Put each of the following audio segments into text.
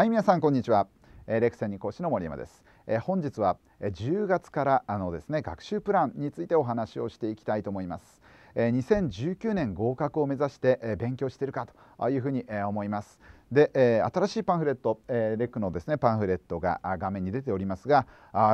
はい皆さんこんにちはレクセンに講師の森山です本日は10月からあのですね学習プランについてお話をしていきたいと思います2019年合格を目指して勉強しているかというふうに思います。で、新しいパンフレット、レックのですねパンフレットが画面に出ておりますが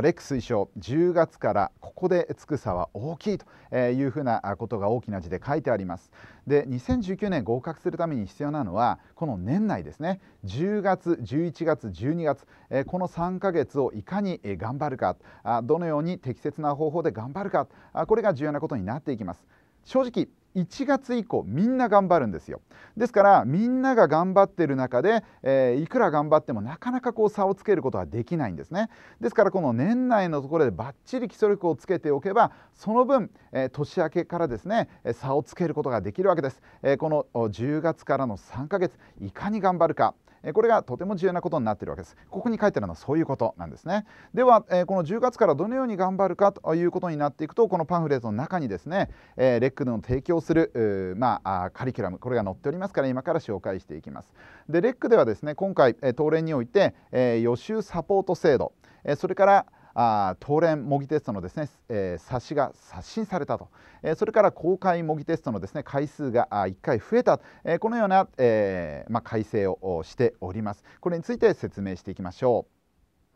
レック推奨10月からここでつくさは大きいというふうなことが大きな字で書いてありますで2019年合格するために必要なのはこの年内ですね10月11月12月、この3ヶ月をいかに頑張るかどのように適切な方法で頑張るかこれが重要なことになっていきます正直1月以降みんな頑張るんですよですからみんなが頑張ってる中で、えー、いくら頑張ってもなかなかこう差をつけることはできないんですねですからこの年内のところでバッチリ基礎力をつけておけばその分、えー、年明けからですね差をつけることができるわけです、えー、この10月からの3ヶ月いかに頑張るかこれがとても重要なことになっているわけです。ここに書いてあるのはそういうことなんですね。では、この10月からどのように頑張るかということになっていくとこのパンフレットの中にですね、レックの提供する、まあ、カリキュラムこれが載っておりますから今から紹介していきます。でレックではですね今回東連において予習サポート制度それからあ東連模擬テストのですね、えー、冊子が刷新されたと、えー、それから公開模擬テストのですね回数があ1回増えた、えー、このような、えーまあ、改正をしております。これについて説明していきましょう。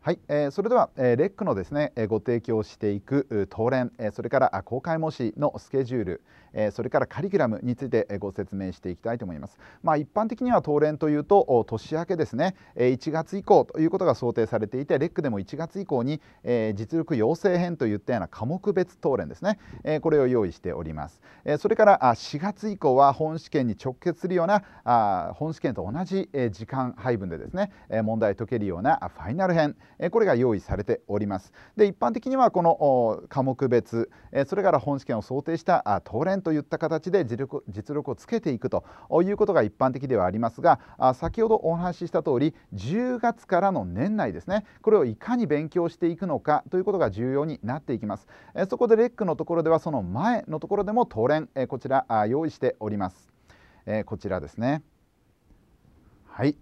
はい、えー、それでは、えー、レックのですね、えー、ご提供していく当連、えー、それから公開模試のスケジュール、えー、それからカリキュラムについて、えー、ご説明していきたいと思います。まあ、一般的には当連というと年明けですね、えー、1月以降ということが想定されていてレックでも1月以降に、えー、実力養成編といったような科目別当連ですね、えー、これを用意しております。えー、それからあ4月以降は本試験に直結するようなあ本試験と同じ、えー、時間配分でですね、えー、問題解けるようなファイナル編これが用意されております。で一般的にはこの科目別それから本試験を想定した当連といった形で実力実力をつけていくということが一般的ではありますが先ほどお話しした通り10月からの年内ですねこれをいかに勉強していくのかということが重要になっていきます。そこでレックのところではその前のところでも当連こちら用意しております。こちらですね。はい、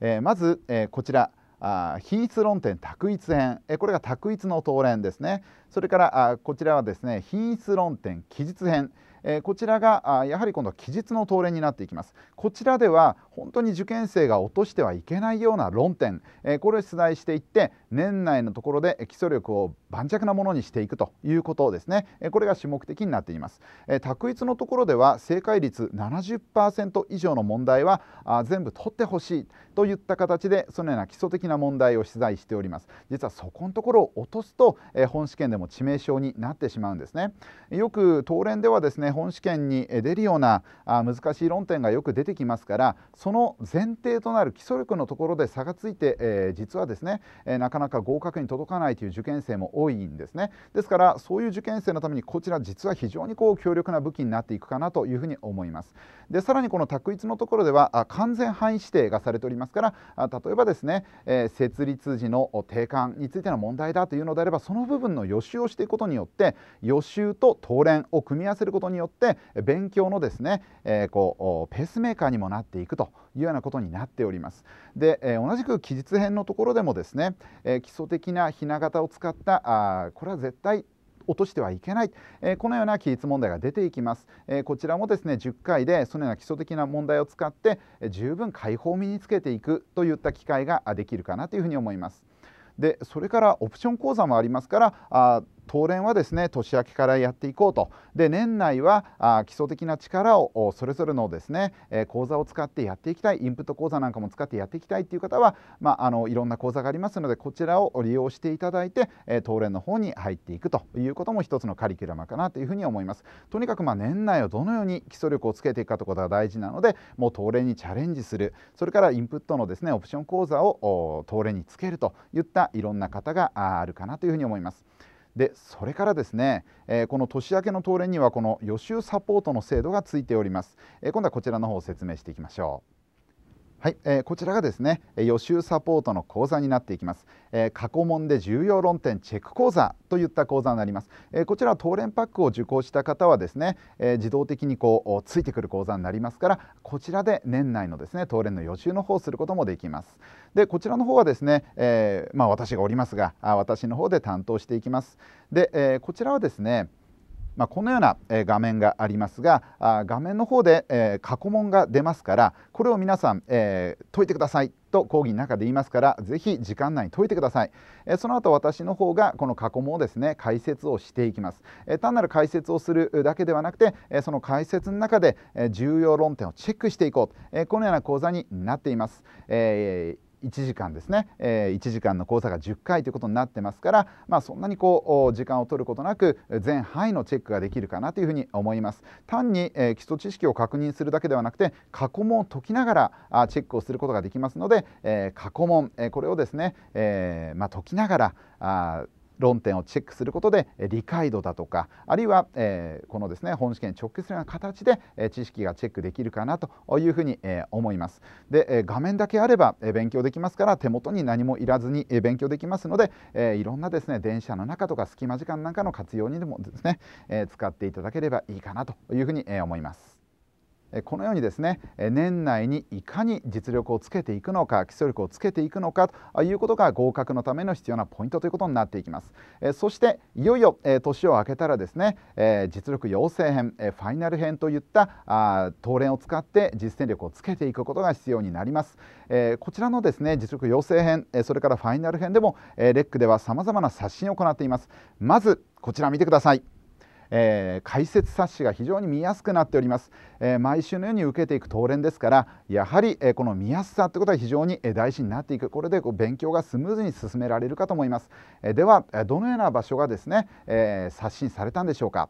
えー、まず、えー、こちらあ比一論点択一編えこれが択一の当連ですねそれからあこちらはですね品質論点記述編えこちらがやはり今度は期日の登練になっていきますこちらでは本当に受験生が落としてはいけないような論点、えこれを出題していって年内のところで基礎力を盤石なものにしていくということですね、えこれが主目的になっています、え択一のところでは正解率70%以上の問題はあ全部取ってほしいといった形でそのような基礎的な問題を出題しております実はそこのところを落とすと、え本試験でも致命傷になってしまうんですねよく東連ではですね本試験に出るような難しい論点がよく出てきますからその前提となる基礎力のところで差がついて、えー、実はですね、えなかなか合格に届かないという受験生も多いんですねですからそういう受験生のためにこちら実は非常にこう強力な武器になっていくかなというふうに思いますでさらにこの択一のところでは完全範囲指定がされておりますから例えばですね、えー、設立時の定款についての問題だというのであればその部分の予習をしていくことによって予習と答練を組み合わせることによってよって勉強のですね、えー、こうペースメーカーにもなっていくというようなことになっております。で、えー、同じく記述編のところでもですね、えー、基礎的なひな形を使ったあこれは絶対落としてはいけない、えー、このような記述問題が出ていきます、えー、こちらもですね10回でそのような基礎的な問題を使って、え十分解放を身につけていくといった機会ができるかなというふうに思いますでそれからオプション講座もありますからあ当連はですね年明けからやっていこうとで年内はあ基礎的な力をそれぞれのですね、えー、講座を使ってやっていきたいインプット講座なんかも使ってやっていきたいっていう方は、まあ、あのいろんな講座がありますのでこちらを利用していただいて、えー、当連の方に入っていくということも一つのカリキュラムかなというふうに思いますとにかくまあ年内をどのように基礎力をつけていくかということが大事なのでもう当連にチャレンジするそれからインプットのですねオプション講座を当連につけるといったいろんな方があるかなというふうに思います。でそれからですね、えー、この年明けの東連にはこの予習サポートの制度がついております、えー、今度はこちらの方を説明していきましょう。はい、えー、こちらがですね予習サポートの講座になっていきます、えー、過去問で重要論点チェック講座といった講座になります、えー、こちらは当連パックを受講した方はですね、え自動的にこうついてくる講座になりますからこちらで年内のですね当連の予習の方をすることもできますでこちらの方はですね、えまあ、私がおりますがあ私の方で担当していきますで、えこちらはですねまあ、このような画面がありますが画面の方で、え過去問が出ますからこれを皆さん、え解いてくださいと講義の中で言いますからぜひ時間内に解いてください、えその後私の方がこの過去問をですね解説をしていきます、え単なる解説をするだけではなくて、えその解説の中で、え重要論点をチェックしていこう、えこのような講座になっています、え1時間ですね、え1時間の講座が10回ということになってますから、まあ、そんなにこう時間を取ることなく全範囲のチェックができるかなというふうに思います単に、え基礎知識を確認するだけではなくて過去問を解きながらあチェックをすることができますので、え過去問、えこれをですね、えまあ、解きながらあ論点をチェックすることで理解度だとかあるいは、えー、このですね本試験に直結するような形で、えー、知識がチェックできるかなというふうに、えー、思います。で、えー、画面だけあれば、えー、勉強できますから手元に何もいらずに、えー、勉強できますので、えー、いろんなですね電車の中とか隙間時間なんかの活用にでもですね、えー、使っていただければいいかなというふうに、えー、思います。このようにですね年内にいかに実力をつけていくのか基礎力をつけていくのかということが合格のための必要なポイントということになっていきますそしていよいよ年を明けたらですね実力養成編ファイナル編といった東練を使って実践力をつけていくことが必要になりますこちらのですね実力養成編それからファイナル編でもレックでは様々な刷新を行っていますまずこちら見てくださいえー、解説冊子が非常に見やすくなっております、えー、毎週のように受けていく当連ですからやはり、えー、この見やすさということは非常に大事になっていくこれでこう勉強がスムーズに進められるかと思います、えー、ではどのような場所がですね、え刷新されたんでしょうか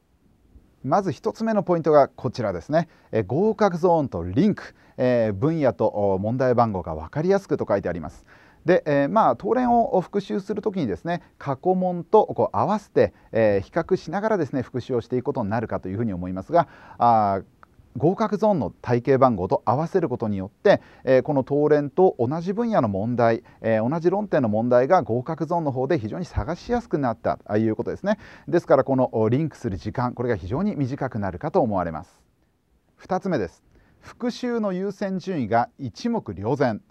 まず1つ目のポイントがこちらですね、え合格ゾーンとリンク、え分野と問題番号が分かりやすくと書いてあります、で、えー、まあ東連を復習する時にですね過去問とこう合わせて、えー、比較しながらですね復習をしていくことになるかというふうに思いますがあ合格ゾーンの体系番号と合わせることによって、えー、この当連と同じ分野の問題、えー、同じ論点の問題が合格ゾーンの方で非常に探しやすくなったということですねですからこのリンクする時間これが非常に短くなるかと思われます2つ目です復習の優先順位が一目瞭然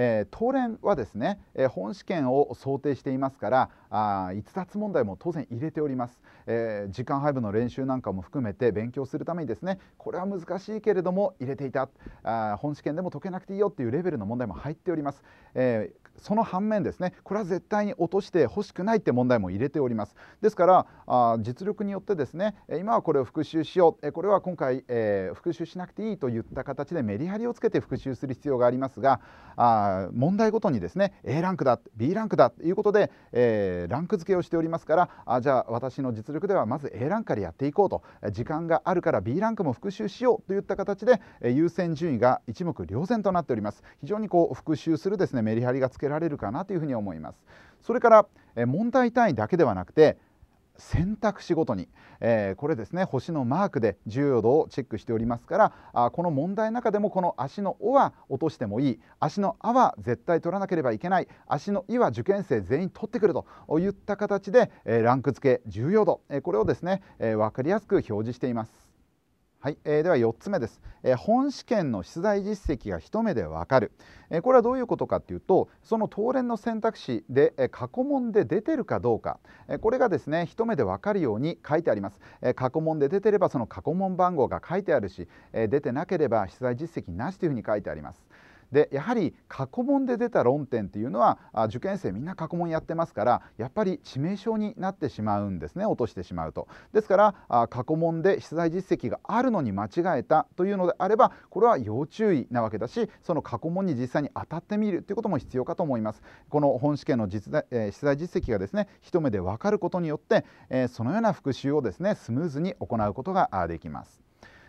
えー、東連はですね、えー、本試験を想定していますからあ逸脱問題も当然入れております、えー、時間配分の練習なんかも含めて勉強するためにですねこれは難しいけれども入れていたあ本試験でも解けなくていいよっていうレベルの問題も入っております、えその反面ですねこれは絶対に落としてほしくないって問題も入れておりますですからあ実力によってですね今はこれを復習しようこれは今回、えー、復習しなくていいといった形でメリハリをつけて復習する必要がありますがあ問題ごとにですね A ランクだ B ランクだということで、えー、ランク付けをしておりますからあじゃあ私の実力ではまず A ランクからやっていこうと時間があるから B ランクも復習しようといった形で、え優先順位が一目瞭然となっております非常にこう復習するですねメリハリがつけられるかなというふうに思います。それから問題単位だけではなくて選択肢ごとに、えー、これですね星のマークで重要度をチェックしておりますからあこの問題の中でもこの足の「お」は落としてもいい足の「あ」は絶対取らなければいけない足の「い」は受験生全員取ってくるといった形で、えー、ランク付け重要度、えー、これをですね、え分かりやすく表示しています。はい、えー、では4つ目です、えー、本試験の出題実績が一目でわかる、えー、これはどういうことかというとその答練の選択肢で、え過去問で出てるかどうか、えこれがですね一目でわかるように書いてあります、え過去問で出てればその過去問番号が書いてあるし、え出てなければ出題実績なしというふうに書いてありますでやはり過去問で出た論点っていうのは受験生みんな過去問やってますからやっぱり致命傷になってしまうんですね落としてしまうと。ですから過去問で出題実績があるのに間違えたというのであればこれは要注意なわけだしその過去問に実際に当たってみるということも必要かと思います。この本試験の実在、えー、出題実績がですね一目で分かることによって、えー、そのような復習をですねスムーズに行うことができます。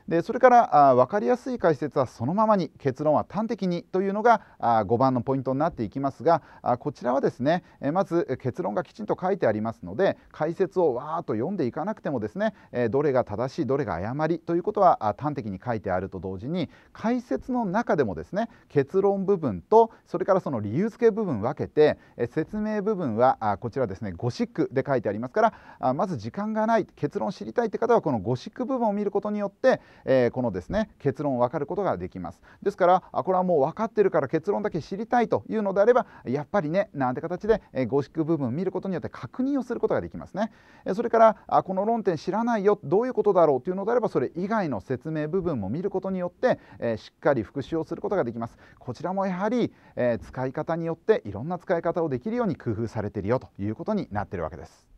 でそれからあ分かりやすい解説はそのままに結論は端的にというのがあ5番のポイントになっていきますがあこちらはですね、えまず結論がきちんと書いてありますので解説をわーっと読んでいかなくてもですね、えどれが正しいどれが誤りということは端的に書いてあると同時に解説の中でもですね結論部分とそれからその理由付け部分分けて、え説明部分はあこちらですねゴシックで書いてありますからあまず時間がない結論知りたいって方はこのゴシック部分を見ることによってえー、このですね結論を分かることができますですからあこれはもう分かってるから結論だけ知りたいというのであればやっぱりねなんて形で、えー、ゴシック部分を見ることによって確認をすることができますね、えそれからあこの論点知らないよどういうことだろうというのであればそれ以外の説明部分も見ることによって、えしっかり復習をすることができますこちらもやはり、え使い方によっていろんな使い方をできるように工夫されているよということになってるわけです。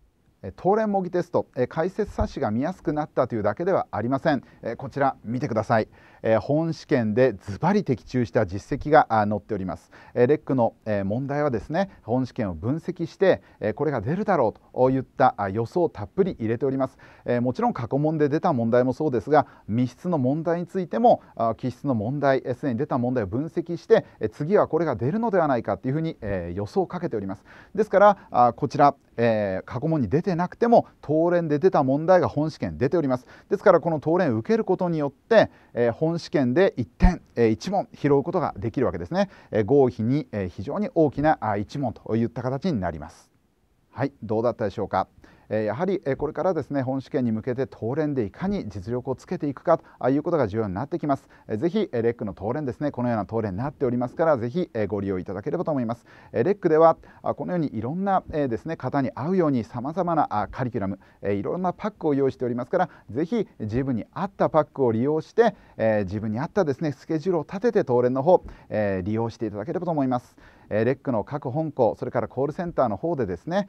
東連模擬テスト解説冊子が見やすくなったというだけではありませんこちら見てください本試験でズバリ的中した実績が載っております、レックの、問題はですね本試験を分析して、これが出るだろうといった予想をたっぷり入れております、もちろん過去問で出た問題もそうですが密室の問題についても気質の問題すでに出た問題を分析して、次はこれが出るのではないかというふうに、予想をかけておりますですからこちら、過去問に出てなくても当連で出た問題が本試験出ておりますですからこの当連を受けることによって、本本試験で1点、え1問拾うことができるわけですね、え合否に、え非常に大きな1問といった形になりますはいどうだったでしょうかやはりこれからですね本試験に向けて当連でいかに実力をつけていくかということが重要になってきますぜひレックの当連ですねこのような当連になっておりますからぜひご利用いただければと思いますレックではこのようにいろんなですね方に合うようにさまざまなカリキュラムいろんなパックを用意しておりますからぜひ自分に合ったパックを利用して自分に合ったですねスケジュールを立てて当連の方利用していただければと思います。レックの各本校それからコールセンターの方でですね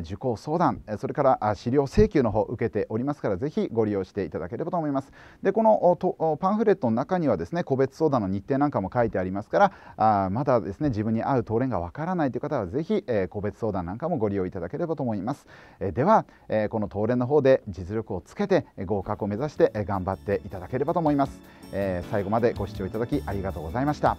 受講相談それから資料請求の方受けておりますからぜひご利用していただければと思いますでこのパンフレットの中にはですね個別相談の日程なんかも書いてありますからあまだですね自分に合う当連がわからないという方はぜひ、え個別相談なんかもご利用いただければと思います、えでは、えこの当連の方で実力をつけて合格を目指して頑張っていただければと思います、え最後までご視聴いただきありがとうございました